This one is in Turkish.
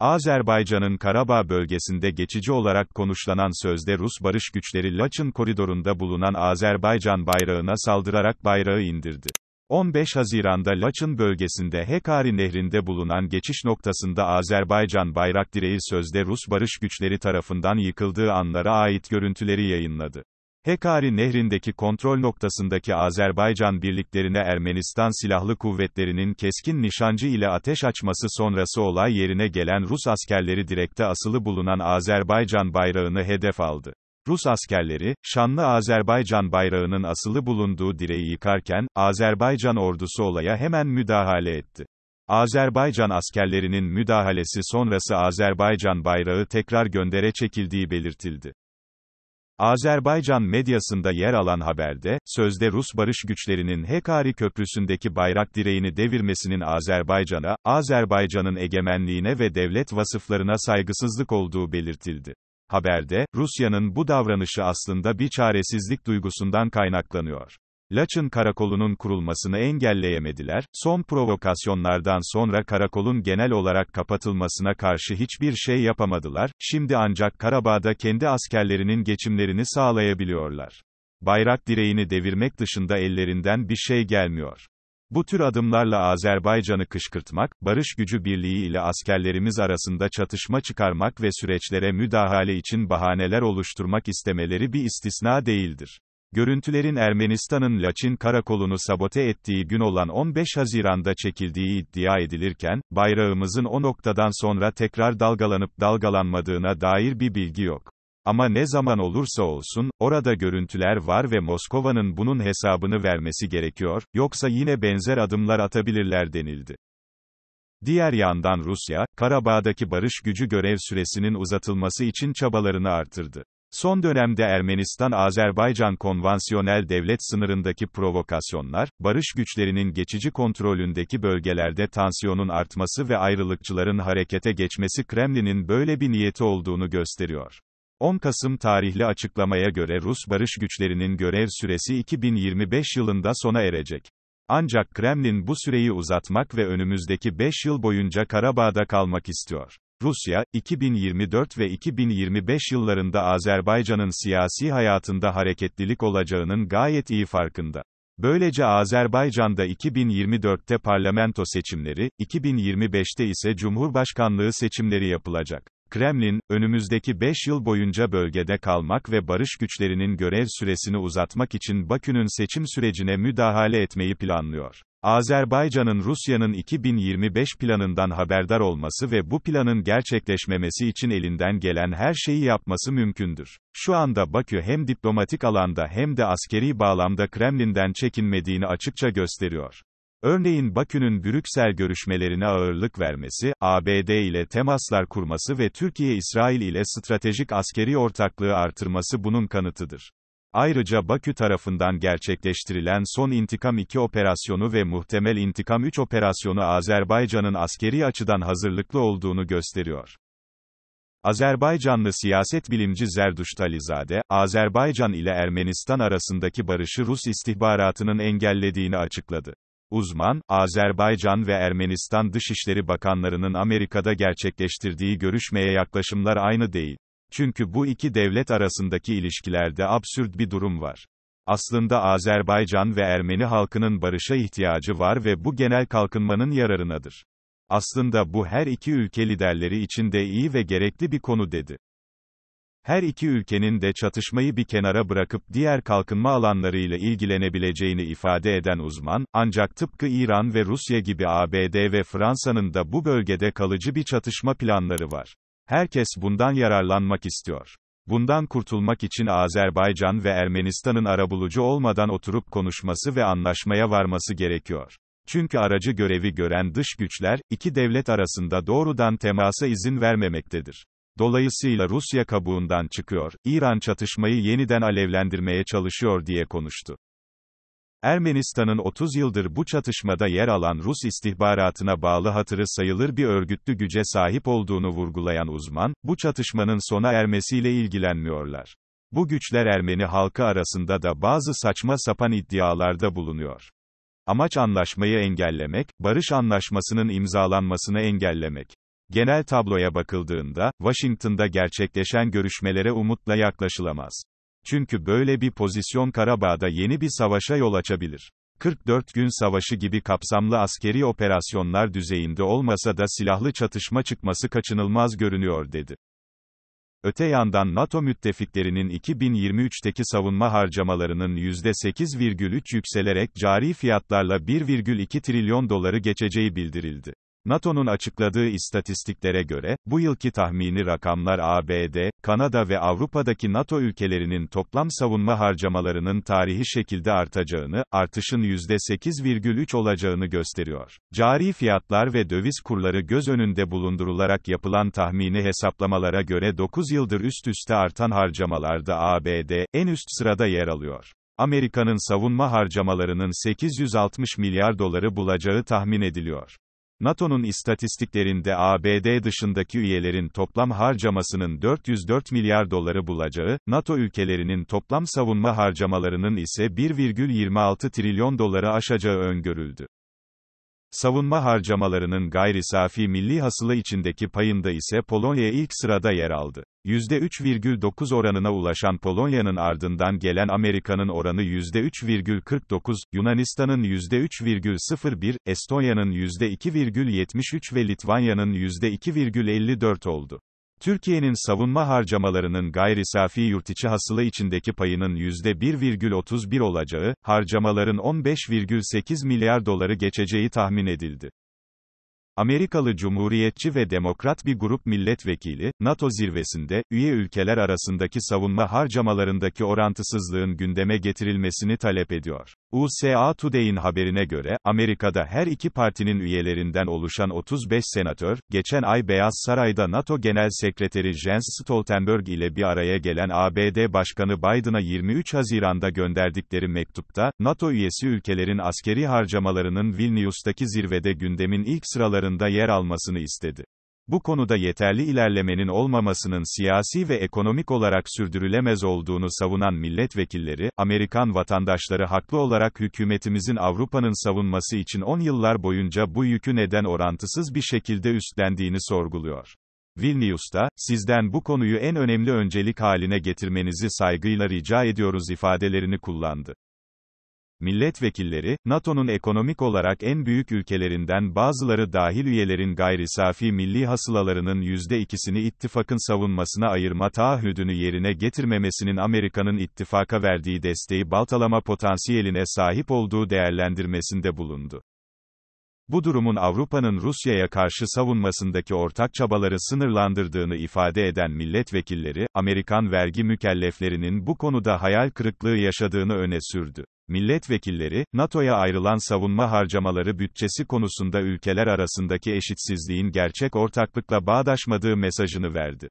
Azerbaycan'ın Karabağ bölgesinde geçici olarak konuşlanan sözde Rus barış güçleri Laçın koridorunda bulunan Azerbaycan bayrağına saldırarak bayrağı indirdi. 15 Haziran'da Laçın bölgesinde Hekari Nehri'nde bulunan geçiş noktasında Azerbaycan bayrak direği sözde Rus barış güçleri tarafından yıkıldığı anlara ait görüntüleri yayınladı. Hekari Nehri'ndeki kontrol noktasındaki Azerbaycan birliklerine Ermenistan Silahlı Kuvvetleri'nin keskin nişancı ile ateş açması sonrası olay yerine gelen Rus askerleri direkte asılı bulunan Azerbaycan bayrağını hedef aldı. Rus askerleri, şanlı Azerbaycan bayrağının asılı bulunduğu direği yıkarken, Azerbaycan ordusu olaya hemen müdahale etti. Azerbaycan askerlerinin müdahalesi sonrası Azerbaycan bayrağı tekrar göndere çekildiği belirtildi. Azerbaycan medyasında yer alan haberde, sözde Rus barış güçlerinin Hekari Köprüsü'ndeki bayrak direğini devirmesinin Azerbaycan'a, Azerbaycan'ın egemenliğine ve devlet vasıflarına saygısızlık olduğu belirtildi. Haberde, Rusya'nın bu davranışı aslında bir çaresizlik duygusundan kaynaklanıyor. Laçın karakolunun kurulmasını engelleyemediler, son provokasyonlardan sonra karakolun genel olarak kapatılmasına karşı hiçbir şey yapamadılar, şimdi ancak Karabağ'da kendi askerlerinin geçimlerini sağlayabiliyorlar. Bayrak direğini devirmek dışında ellerinden bir şey gelmiyor. Bu tür adımlarla Azerbaycan'ı kışkırtmak, barış gücü birliği ile askerlerimiz arasında çatışma çıkarmak ve süreçlere müdahale için bahaneler oluşturmak istemeleri bir istisna değildir. Görüntülerin Ermenistan'ın Laçin karakolunu sabote ettiği gün olan 15 Haziran'da çekildiği iddia edilirken, bayrağımızın o noktadan sonra tekrar dalgalanıp dalgalanmadığına dair bir bilgi yok. Ama ne zaman olursa olsun, orada görüntüler var ve Moskova'nın bunun hesabını vermesi gerekiyor, yoksa yine benzer adımlar atabilirler denildi. Diğer yandan Rusya, Karabağ'daki barış gücü görev süresinin uzatılması için çabalarını artırdı. Son dönemde Ermenistan-Azerbaycan konvansiyonel devlet sınırındaki provokasyonlar, barış güçlerinin geçici kontrolündeki bölgelerde tansiyonun artması ve ayrılıkçıların harekete geçmesi Kremlin'in böyle bir niyeti olduğunu gösteriyor. 10 Kasım tarihli açıklamaya göre Rus barış güçlerinin görev süresi 2025 yılında sona erecek. Ancak Kremlin bu süreyi uzatmak ve önümüzdeki 5 yıl boyunca Karabağ'da kalmak istiyor. Rusya, 2024 ve 2025 yıllarında Azerbaycan'ın siyasi hayatında hareketlilik olacağının gayet iyi farkında. Böylece Azerbaycan'da 2024'te parlamento seçimleri, 2025'te ise cumhurbaşkanlığı seçimleri yapılacak. Kremlin, önümüzdeki 5 yıl boyunca bölgede kalmak ve barış güçlerinin görev süresini uzatmak için Bakü'nün seçim sürecine müdahale etmeyi planlıyor. Azerbaycan'ın Rusya'nın 2025 planından haberdar olması ve bu planın gerçekleşmemesi için elinden gelen her şeyi yapması mümkündür. Şu anda Bakü hem diplomatik alanda hem de askeri bağlamda Kremlin'den çekinmediğini açıkça gösteriyor. Örneğin Bakü'nün Brüksel görüşmelerine ağırlık vermesi, ABD ile temaslar kurması ve Türkiye-İsrail ile stratejik askeri ortaklığı artırması bunun kanıtıdır. Ayrıca Bakü tarafından gerçekleştirilen son intikam 2 operasyonu ve muhtemel intikam 3 operasyonu Azerbaycan'ın askeri açıdan hazırlıklı olduğunu gösteriyor. Azerbaycanlı siyaset bilimci Zerdüşt Alizade, Azerbaycan ile Ermenistan arasındaki barışı Rus istihbaratının engellediğini açıkladı. Uzman, Azerbaycan ve Ermenistan Dışişleri Bakanlarının Amerika'da gerçekleştirdiği görüşmeye yaklaşımlar aynı değil. Çünkü bu iki devlet arasındaki ilişkilerde absürt bir durum var. Aslında Azerbaycan ve Ermeni halkının barışa ihtiyacı var ve bu genel kalkınmanın yararınadır. Aslında bu her iki ülke liderleri için de iyi ve gerekli bir konu dedi. Her iki ülkenin de çatışmayı bir kenara bırakıp diğer kalkınma alanlarıyla ilgilenebileceğini ifade eden uzman, ancak tıpkı İran ve Rusya gibi ABD ve Fransa'nın da bu bölgede kalıcı bir çatışma planları var. Herkes bundan yararlanmak istiyor. Bundan kurtulmak için Azerbaycan ve Ermenistan'ın arabulucu olmadan oturup konuşması ve anlaşmaya varması gerekiyor. Çünkü aracı görevi gören dış güçler, iki devlet arasında doğrudan temasa izin vermemektedir. Dolayısıyla Rusya kabuğundan çıkıyor, İran çatışmayı yeniden alevlendirmeye çalışıyor diye konuştu. Ermenistan'ın 30 yıldır bu çatışmada yer alan Rus istihbaratına bağlı hatırı sayılır bir örgütlü güce sahip olduğunu vurgulayan uzman, bu çatışmanın sona ermesiyle ilgilenmiyorlar. Bu güçler Ermeni halkı arasında da bazı saçma sapan iddialarda bulunuyor. Amaç anlaşmayı engellemek, barış anlaşmasının imzalanmasını engellemek. Genel tabloya bakıldığında, Washington'da gerçekleşen görüşmelere umutla yaklaşılamaz. Çünkü böyle bir pozisyon Karabağ'da yeni bir savaşa yol açabilir. 44 gün savaşı gibi kapsamlı askeri operasyonlar düzeyinde olmasa da silahlı çatışma çıkması kaçınılmaz görünüyor dedi. Öte yandan NATO müttefiklerinin 2023'teki savunma harcamalarının %8,3 yükselerek cari fiyatlarla 1,2 trilyon doları geçeceği bildirildi. NATO'nun açıkladığı istatistiklere göre, bu yılki tahmini rakamlar ABD, Kanada ve Avrupa'daki NATO ülkelerinin toplam savunma harcamalarının tarihi şekilde artacağını, artışın %8,3 olacağını gösteriyor. Cari fiyatlar ve döviz kurları göz önünde bulundurularak yapılan tahmini hesaplamalara göre 9 yıldır üst üste artan harcamalarda ABD, en üst sırada yer alıyor. Amerika'nın savunma harcamalarının 860 milyar doları bulacağı tahmin ediliyor. NATO'nun istatistiklerinde ABD dışındaki üyelerin toplam harcamasının 404 milyar doları bulacağı, NATO ülkelerinin toplam savunma harcamalarının ise 1,26 trilyon doları aşacağı öngörüldü. Savunma harcamalarının gayri safi milli hasılı içindeki payında ise Polonya ilk sırada yer aldı. %3,9 oranına ulaşan Polonya'nın ardından gelen Amerika'nın oranı %3,49, Yunanistan'ın %3,01, Estonya'nın %2,73 ve Litvanya'nın %2,54 oldu. Türkiye'nin savunma harcamalarının gayri safi yurtiçi hasıla içindeki payının %1,31 olacağı, harcamaların 15,8 milyar doları geçeceği tahmin edildi. Amerikalı Cumhuriyetçi ve Demokrat bir grup milletvekili, NATO zirvesinde, üye ülkeler arasındaki savunma harcamalarındaki orantısızlığın gündeme getirilmesini talep ediyor. USA Today'in haberine göre, Amerika'da her iki partinin üyelerinden oluşan 35 senatör, geçen ay Beyaz Saray'da NATO Genel Sekreteri Jens Stoltenberg ile bir araya gelen ABD Başkanı Biden'a 23 Haziran'da gönderdikleri mektupta, NATO üyesi ülkelerin askeri harcamalarının Vilnius'taki zirvede gündemin ilk sıralarında yer almasını istedi. Bu konuda yeterli ilerlemenin olmamasının siyasi ve ekonomik olarak sürdürülemez olduğunu savunan milletvekilleri, Amerikan vatandaşları haklı olarak hükümetimizin Avrupa'nın savunması için 10 yıllar boyunca bu yükü neden orantısız bir şekilde üstlendiğini sorguluyor. Vilnius'ta, sizden bu konuyu en önemli öncelik haline getirmenizi saygıyla rica ediyoruz ifadelerini kullandı. Milletvekilleri, NATO'nun ekonomik olarak en büyük ülkelerinden bazıları dahil üyelerin gayri safi milli hasılalarının %2'sini ittifakın savunmasına ayırma taahhüdünü yerine getirmemesinin Amerika'nın ittifaka verdiği desteği baltalama potansiyeline sahip olduğu değerlendirmesinde bulundu. Bu durumun Avrupa'nın Rusya'ya karşı savunmasındaki ortak çabaları sınırlandırdığını ifade eden milletvekilleri, Amerikan vergi mükelleflerinin bu konuda hayal kırıklığı yaşadığını öne sürdü. Milletvekilleri, NATO'ya ayrılan savunma harcamaları bütçesi konusunda ülkeler arasındaki eşitsizliğin gerçek ortaklıkla bağdaşmadığı mesajını verdi.